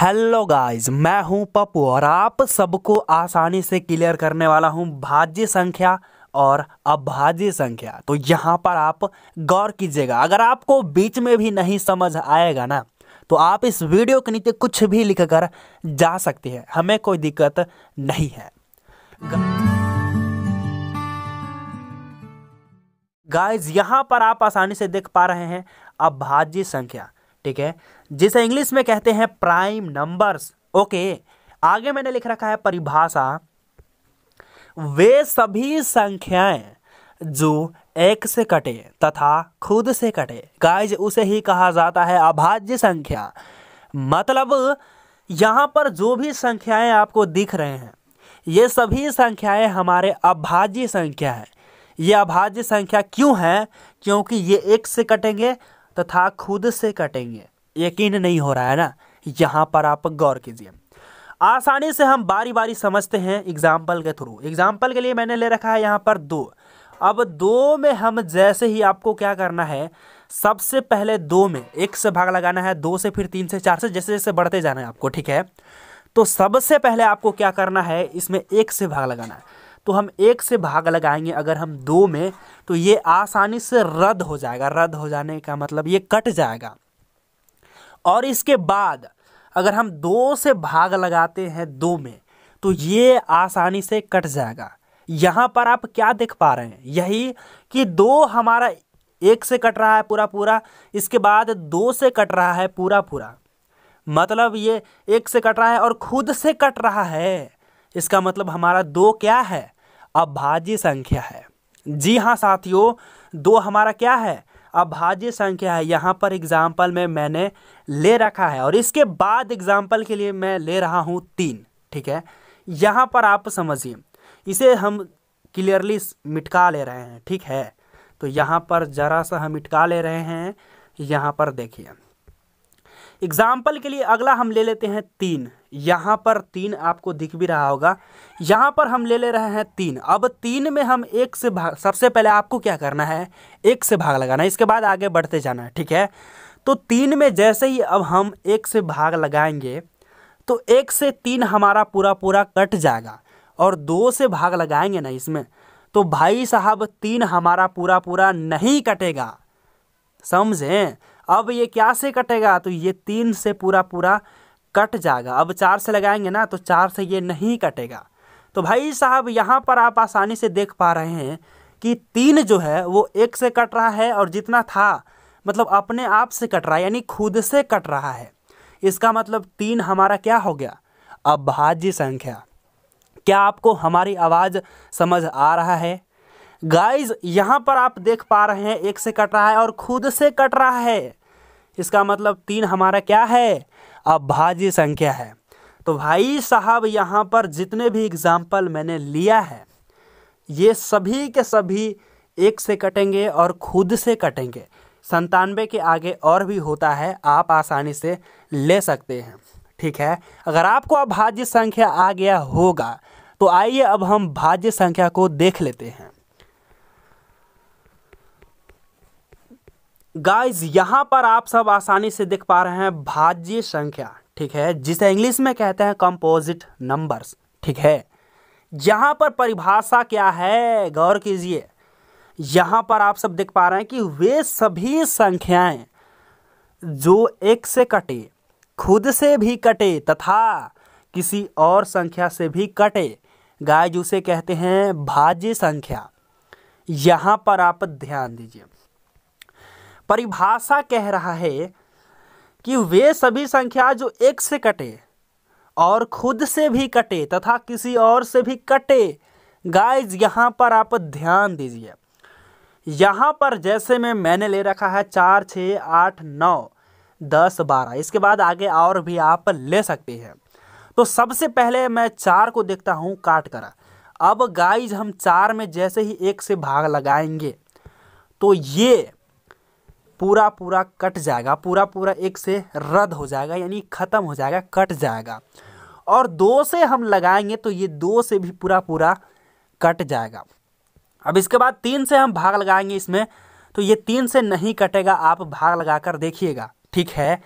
hello guys मैं हूं पप्पू और आप सबको आसानी से क्लियर करने वाला हूं भाज्य संख्या और अभाज्य संख्या तो यहां पर आप गौर कीजिएगा अगर आपको बीच में भी नहीं समझ आएगा ना तो आप इस वीडियो के नीचे कुछ भी लिख कर जा सकते हैं हमें कोई दिक्कत नहीं है गाइस यहां पर आप आसानी से देख पा रहे हैं अभाज्य संख्या ठीक है जिसे इंग्लिश में कहते हैं प्राइम नंबर्स ओके आगे मैंने लिख रखा है परिभाषा वे सभी संख्याएं जो एक से कटे तथा खुद से कटे गाइज उसे ही कहा जाता है अभाज्य संख्या मतलब यहां पर जो भी संख्याएं आपको दिख रहे हैं ये सभी संख्याएं हमारे अभाज्य संख्या है ये अभाज्य संख्या क्यों है क्योंकि ये एक से कटेंगे तथा खुद से कटेंगे यकीन नहीं हो रहा है ना यहाँ पर आप गौर कीजिए आसानी से हम बारी बारी समझते हैं एग्जाम्पल के थ्रू एग्जाम्पल के लिए मैंने ले रखा है यहाँ पर दो अब दो में हम जैसे ही आपको क्या करना है सबसे पहले दो में एक से भाग लगाना है दो से फिर तीन से चार से जैसे जैसे बढ़ते जाना है आपको ठीक है तो सबसे पहले आपको क्या करना है इसमें एक से भाग लगाना है तो हम एक से भाग लगाएंगे अगर हम दो में तो ये आसानी से रद्द हो जाएगा रद्द हो जाने का मतलब ये कट जाएगा और इसके बाद अगर हम दो से भाग लगाते हैं दो में तो ये आसानी से कट जाएगा यहाँ पर आप क्या देख पा रहे हैं यही कि दो हमारा एक से कट रहा है पूरा पूरा इसके बाद दो से कट रहा है पूरा पूरा मतलब ये एक से कट रहा है और खुद से कट रहा है इसका मतलब हमारा दो क्या है अभाज्य संख्या है जी हाँ साथियों दो हमारा क्या है अभाज्य संख्या है यहाँ पर एग्जाम्पल में मैंने ले रखा है और इसके बाद एग्जाम्पल के लिए मैं ले रहा हूँ तीन ठीक है यहाँ पर आप समझिए इसे हम क्लियरली मिटका ले रहे हैं ठीक है तो यहाँ पर ज़रा सा हम मिटका ले रहे हैं यहाँ पर देखिए एग्जाम्पल के लिए अगला हम ले लेते हैं तीन यहाँ पर तीन आपको दिख भी रहा होगा यहाँ पर हम ले ले रहे हैं तीन अब तीन में हम एक से भाग सबसे पहले आपको क्या करना है एक से भाग लगाना इसके बाद आगे बढ़ते जाना है ठीक है तो तीन में जैसे ही अब हम एक से भाग लगाएंगे तो एक से तीन हमारा पूरा पूरा कट जाएगा और दो से भाग लगाएंगे ना इसमें तो भाई साहब तीन हमारा पूरा पूरा नहीं कटेगा समझें अब ये क्या से कटेगा तो ये तीन से पूरा पूरा कट जाएगा अब चार से लगाएंगे ना तो चार से ये नहीं कटेगा तो भाई साहब यहाँ पर आप आसानी से देख पा रहे हैं कि तीन जो है वो एक से कट रहा है और जितना था मतलब अपने आप से कट रहा है यानी खुद से कट रहा है इसका मतलब तीन हमारा क्या हो गया अभाज्य संख्या क्या आपको हमारी आवाज़ समझ आ रहा है गाइज यहाँ पर आप देख पा रहे हैं एक से कट रहा है और खुद से कट रहा है इसका मतलब तीन हमारा क्या है अभाज्य संख्या है तो भाई साहब यहाँ पर जितने भी एग्जाम्पल मैंने लिया है ये सभी के सभी एक से कटेंगे और खुद से कटेंगे संतानवे के आगे और भी होता है आप आसानी से ले सकते हैं ठीक है अगर आपको अभाज्य संख्या आ गया होगा तो आइए अब हम भाज्य संख्या को देख लेते हैं गाइस यहाँ पर आप सब आसानी से देख पा रहे हैं भाज्य संख्या ठीक है जिसे इंग्लिश में कहते हैं कंपोजिट नंबर्स ठीक है यहाँ पर परिभाषा क्या है गौर कीजिए यहाँ पर आप सब देख पा रहे हैं कि वे सभी संख्याएं जो एक से कटे खुद से भी कटे तथा किसी और संख्या से भी कटे गाइज उसे कहते हैं भाज्य संख्या यहाँ पर आप ध्यान दीजिए परिभाषा कह रहा है कि वे सभी संख्या जो एक से कटे और खुद से भी कटे तथा किसी और से भी कटे गाइज यहाँ पर आप ध्यान दीजिए यहाँ पर जैसे में मैंने ले रखा है चार छः आठ नौ दस बारह इसके बाद आगे और भी आप ले सकते हैं तो सबसे पहले मैं चार को देखता हूँ काट कर अब गाइज हम चार में जैसे ही एक से भाग लगाएंगे तो ये पूरा पूरा कट जाएगा पूरा पूरा एक से रद्द हो जाएगा यानी ख़त्म हो जाएगा कट जाएगा और दो से हम लगाएंगे तो ये दो से भी पूरा पूरा कट जाएगा अब इसके बाद तीन से हम भाग लगाएंगे इसमें तो ये तीन से नहीं कटेगा आप भाग लगा कर देखिएगा ठीक है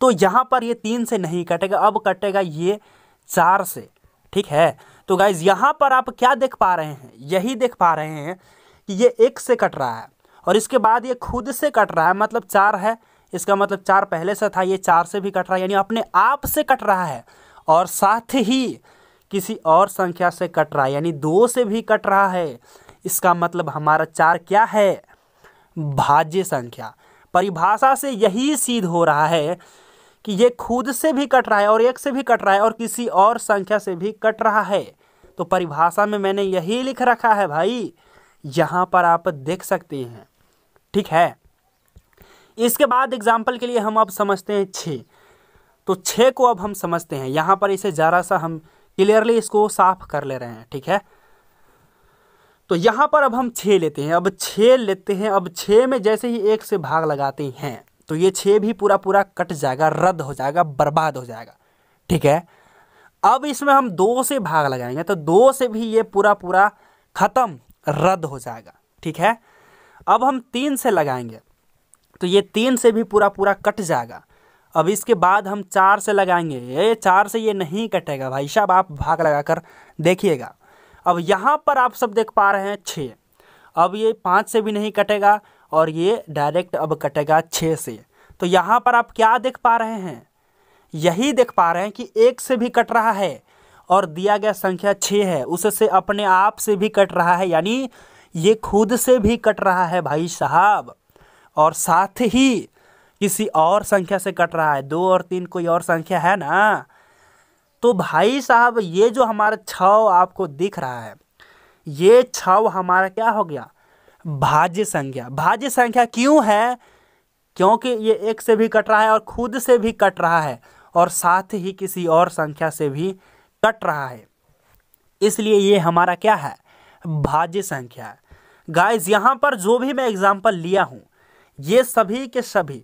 तो यहाँ पर ये तीन से नहीं कटेगा अब कटेगा ये चार से ठीक है तो गाइज यहाँ पर आप क्या देख पा रहे हैं यही देख पा रहे हैं कि ये एक से कट रहा है और इसके बाद ये खुद से कट रहा है मतलब चार है इसका मतलब चार पहले से था ये चार से भी कट रहा है यानी अपने आप से कट रहा है और साथ ही किसी और संख्या से कट रहा है यानी दो से भी कट रहा है इसका मतलब हमारा चार क्या है भाज्य संख्या परिभाषा से यही सिद्ध हो रहा है कि ये खुद से भी कट रहा है और एक से भी कट रहा है और किसी और संख्या से भी कट रहा है तो परिभाषा में मैंने यही लिख रखा है भाई यहाँ पर आप देख सकते हैं ठीक है इसके बाद एग्जाम्पल के लिए हम अब समझते हैं छः तो छः को अब हम समझते हैं यहाँ पर इसे ज़रा सा हम क्लियरली इसको साफ कर ले रहे हैं ठीक है तो यहाँ पर अब हम छः लेते हैं अब छः लेते हैं अब छः में जैसे ही एक से भाग लगाते हैं तो ये छः भी पूरा पूरा कट जाएगा रद्द हो जाएगा बर्बाद हो जाएगा ठीक है अब इसमें हम दो से भाग लगाएंगे तो दो से भी ये पूरा पूरा ख़त्म रद्द हो जाएगा ठीक है अब हम तीन से लगाएंगे तो ये तीन से भी पूरा पूरा कट जाएगा अब इसके बाद हम चार से लगाएंगे ये चार से ये नहीं कटेगा भाई साहब आप भाग लगा कर देखिएगा अब यहाँ पर आप सब देख पा रहे हैं छः अब ये पाँच से भी नहीं कटेगा और ये डायरेक्ट अब कटेगा छः से तो यहाँ पर आप क्या देख पा रहे हैं यही देख पा रहे हैं कि एक से भी कट रहा है और दिया गया संख्या छः है उससे अपने आप से भी कट रहा है यानी ये खुद से भी कट रहा है भाई साहब और साथ ही किसी और संख्या से कट रहा है दो और तीन कोई और संख्या है ना तो भाई साहब ये जो हमारा छव आपको दिख रहा है ये छव हमारा क्या हो गया भाज्य संख्या भाज्य संख्या क्यों है क्योंकि ये एक से भी कट रहा है और खुद से भी कट रहा है और साथ ही किसी और संख्या से भी कट रहा है इसलिए ये हमारा क्या है भाज्य संख्या है गाइस यहाँ पर जो भी मैं एग्जाम्पल लिया हूँ ये सभी के सभी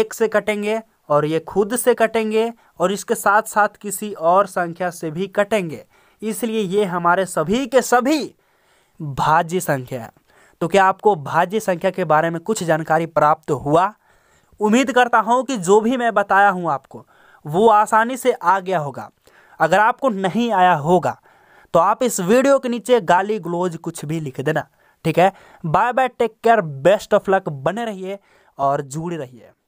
एक से कटेंगे और ये खुद से कटेंगे और इसके साथ साथ किसी और संख्या से भी कटेंगे इसलिए ये हमारे सभी के सभी भाज्य संख्या है तो क्या आपको भाज्य संख्या के बारे में कुछ जानकारी प्राप्त हुआ उम्मीद करता हूँ कि जो भी मैं बताया हूँ आपको वो आसानी से आ गया होगा अगर आपको नहीं आया होगा तो आप इस वीडियो के नीचे गाली ग्लोज कुछ भी लिख देना ठीक है bye bye take care best of luck बने रहिए और जुड़े रहिए